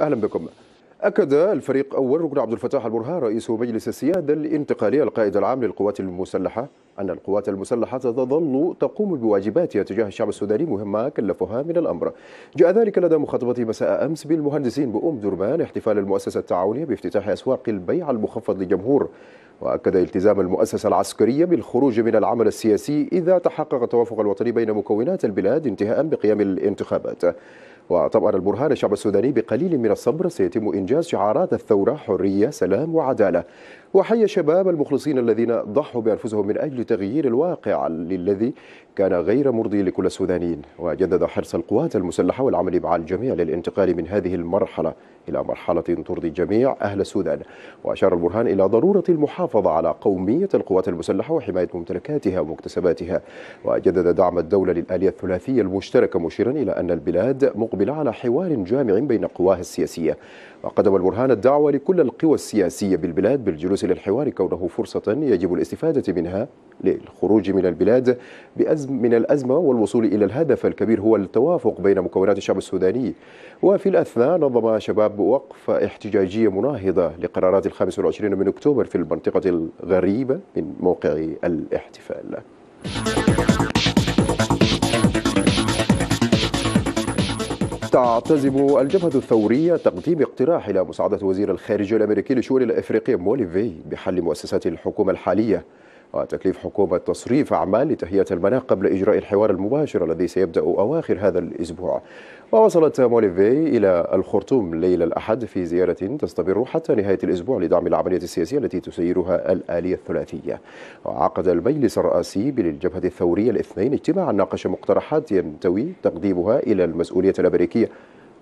أهلا بكم أكد الفريق أول ركن عبد الفتاح البرهان رئيس مجلس السيادة الانتقالي القائد العام للقوات المسلحة أن القوات المسلحة تظل تقوم بواجباتها تجاه الشعب السوداني مهمة كلفها من الأمر جاء ذلك لدى مخاطبة مساء أمس بالمهندسين بأم درمان احتفال المؤسسة التعاونية بافتتاح أسواق البيع المخفض للجمهور وأكد التزام المؤسسة العسكرية بالخروج من العمل السياسي إذا تحقق التوافق الوطني بين مكونات البلاد انتهاء بقيام الانتخابات وطبعا البرهان الشعب السوداني بقليل من الصبر سيتم إنجاز شعارات الثورة حرية سلام وعدالة وحي شباب المخلصين الذين ضحوا بأنفسهم من أجل تغيير الواقع الذي كان غير مرضي لكل السودانيين وجدد حرص القوات المسلحة والعمل مع الجميع للانتقال من هذه المرحلة إلى مرحلة ترضي جميع أهل السودان وأشار البرهان إلى ضرورة المحافظة على قومية القوات المسلحة وحماية ممتلكاتها ومكتسباتها وجدد دعم الدولة للآلية الثلاثية المشتركة مشيرا إلى أن البلاد مقبلة على حوار جامع بين قواها السياسية وقدم البرهان الدعوة لكل القوى السياسية بالبلاد بالجلوس إلى الحوار كونه فرصة يجب الاستفادة منها للخروج من البلاد بأزم من الأزمة والوصول إلى الهدف الكبير هو التوافق بين مكونات الشعب السوداني وفي الأثناء نظم شباب وقف احتجاجية مناهضة لقرارات الخامس والعشرين من أكتوبر في المنطقة الغريبة من موقع الاحتفال تعتزم الجبهة الثورية تقديم اقتراح إلى مساعدة وزير الخارجية الأمريكي لشؤون الأفريقية موليفي بحل مؤسسات الحكومة الحالية وتكليف حكومة تصريف أعمال لتهيئة المناخ قبل إجراء الحوار المباشر الذي سيبدأ أواخر هذا الأسبوع ووصلت موليفي إلى الخرطوم ليلة الأحد في زيارة تستمر حتى نهاية الأسبوع لدعم العملية السياسية التي تسيرها الآلية الثلاثية وعقد المجلس الرئاسي للجبهة الثورية الاثنين اجتماعا ناقش مقترحات ينتوي تقديمها إلى المسؤولية الأمريكية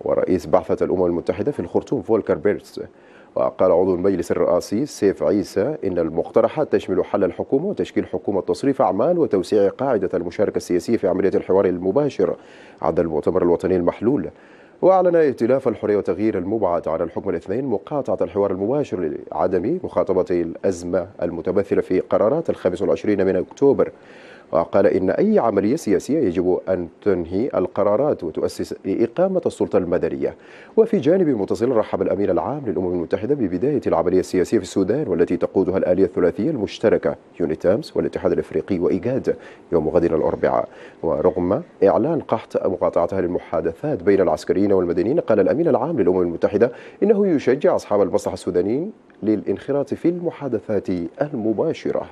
ورئيس بعثة الأمم المتحدة في الخرطوم فولكر بيرتس وقال عضو المجلس الرئاسي سيف عيسى إن المقترحات تشمل حل الحكومة وتشكيل حكومة تصريف أعمال وتوسيع قاعدة المشاركة السياسية في عملية الحوار المباشر عدا المؤتمر الوطني المحلول وأعلن ائتلاف الحرية وتغيير المبعث على الحكم الاثنين مقاطعة الحوار المباشر لعدم مخاطبة الأزمة المتمثلة في قرارات الخامس والعشرين من أكتوبر وقال إن أي عملية سياسية يجب أن تنهي القرارات وتؤسس لإقامة السلطة المدنية وفي جانب متصل رحب الأمين العام للأمم المتحدة ببداية العملية السياسية في السودان والتي تقودها الآلية الثلاثية المشتركة يونيتامس والاتحاد الإفريقي وإيجاد يوم غد الأربعاء ورغم إعلان قحط مقاطعتها للمحادثات بين العسكريين والمدنيين قال الأمين العام للأمم المتحدة إنه يشجع أصحاب المصلحة السودانيين للانخراط في المحادثات المباشرة.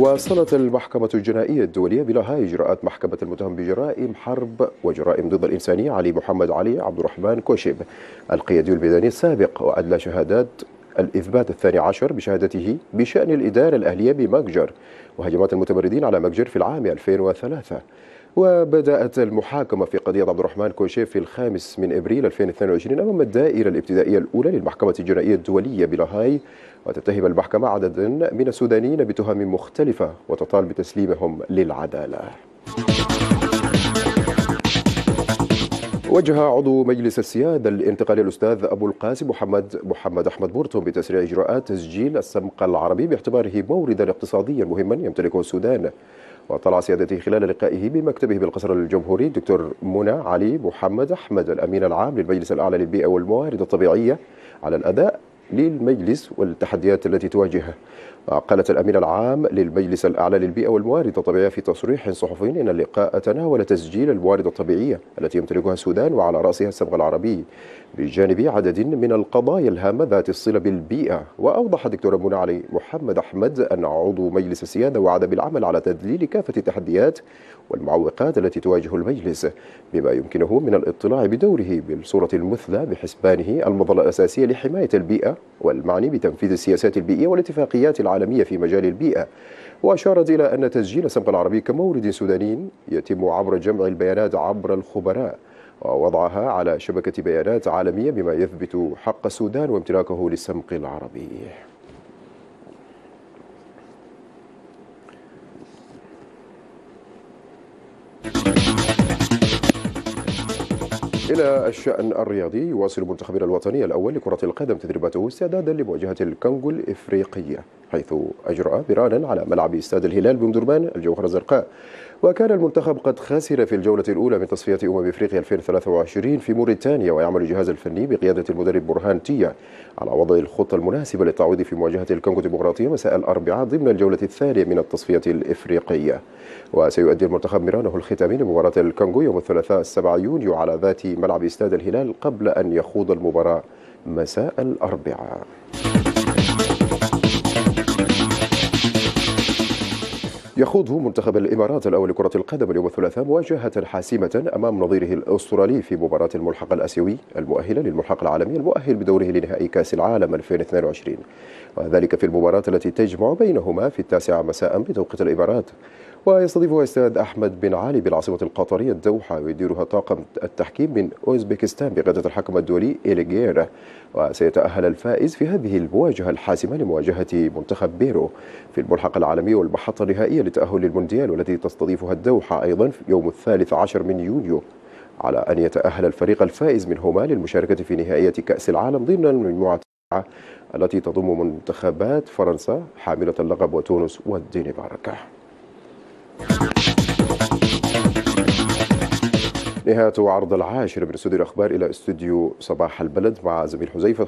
واصلت المحكمة الجنائية الدولية بلاها إجراءات محكمة المتهم بجرائم حرب وجرائم ضد الإنسانية علي محمد علي عبد الرحمن كوشيب القيادي الميداني السابق وأدلى شهادات الإثبات الثاني عشر بشهادته بشأن الإدارة الأهلية بمتجر وهجمات المتمردين على مكجر في العام 2003 وبدأت المحاكمة في قضية عبد الرحمن كوشيف في الخامس من إبريل 2022 أمام الدائرة الابتدائية الأولى للمحكمة الجنائية الدولية بلاهاي وتتهم المحكمة عددا من السودانيين بتهم مختلفة وتطال بتسليمهم للعدالة وجه عضو مجلس السيادة الانتقالي الأستاذ أبو القاسم محمد محمد أحمد بورتون بتسريع إجراءات تسجيل السمق العربي باعتباره موردا اقتصاديا مهما يمتلكه السودان وطلع سيادته خلال لقائه بمكتبه بالقصر الجمهوري الدكتور منى علي محمد أحمد الأمين العام للمجلس الأعلى للبيئة والموارد الطبيعية على الأداء للمجلس والتحديات التي تواجهه قالت الأمين العام للمجلس الأعلى للبيئة والموارد الطبيعية في تصريح صحفي إن اللقاء تناول تسجيل الموارد الطبيعية التي يمتلكها السودان وعلى رأسها الصبغة العربي بجانب عدد من القضايا الهامة ذات الصلة بالبيئة وأوضح الدكتور منى علي محمد أحمد أن عضو مجلس السيادة وعد بالعمل على تذليل كافة التحديات والمعوقات التي تواجه المجلس بما يمكنه من الاطلاع بدوره بالصورة المثلى بحسبانه المظلة الأساسية لحماية البيئة والمعني بتنفيذ السياسات البيئية والاتفاقيات العالمية في مجال البيئة وأشارت إلى أن تسجيل سمق العربي كمورد سوداني يتم عبر جمع البيانات عبر الخبراء ووضعها على شبكة بيانات عالمية بما يثبت حق السودان وامتلاكه للسمق العربي إلى الشأن الرياضي يواصل منتخبنا الوطني الأول لكرة القدم تدريباته استعدادا لمواجهة الكونغو الإفريقية حيث أجرى مرانا على ملعب استاد الهلال بمدرمان الجوهرة الزرقاء وكان المنتخب قد خسر في الجولة الأولى من تصفية أمم إفريقيا 2023 في موريتانيا ويعمل الجهاز الفني بقيادة المدرب برهان تيا على وضع الخطة المناسبة للتعويض في مواجهة الكونغو الديمقراطية مساء الأربعاء ضمن الجولة الثانية من التصفية الإفريقية وسيؤدي المنتخب مرانه الختامي لمباراة الكونغو يوم الثلاثاء 7 يونيو على ذات ملعب استاد الهلال قبل أن يخوض المباراة مساء الأربعاء يخوض منتخب الإمارات الأول لكرة القدم اليوم الثلاثاء مواجهة حاسمة أمام نظيره الأسترالي في مباراة الملحق الآسيوي المؤهلة للملحق العالمي المؤهل بدوره لنهائي كأس العالم 2022 وذلك في المباراة التي تجمع بينهما في التاسعة مساء بتوقيت الإمارات ويستضيفها أستاذ أحمد بن علي بالعاصمة القطرية الدوحة ويديرها طاقم التحكيم من أوزبكستان بقيادة الحكم الدولي إيليغير وسيتأهل الفائز في هذه المواجهة الحاسمة لمواجهة منتخب بيرو في الملحق العالمي والمحطة النهائية لتأهل المونديال والتي تستضيفها الدوحة أيضا في يوم الثالث عشر من يونيو على أن يتأهل الفريق الفائز منهما للمشاركة في نهائية كأس العالم ضمن المجموعة التي تضم منتخبات فرنسا حاملة اللقب وتونس والدنمارك نهاية عرض العاشر من استوديو الأخبار إلى استوديو صباح البلد مع زميل حذيفة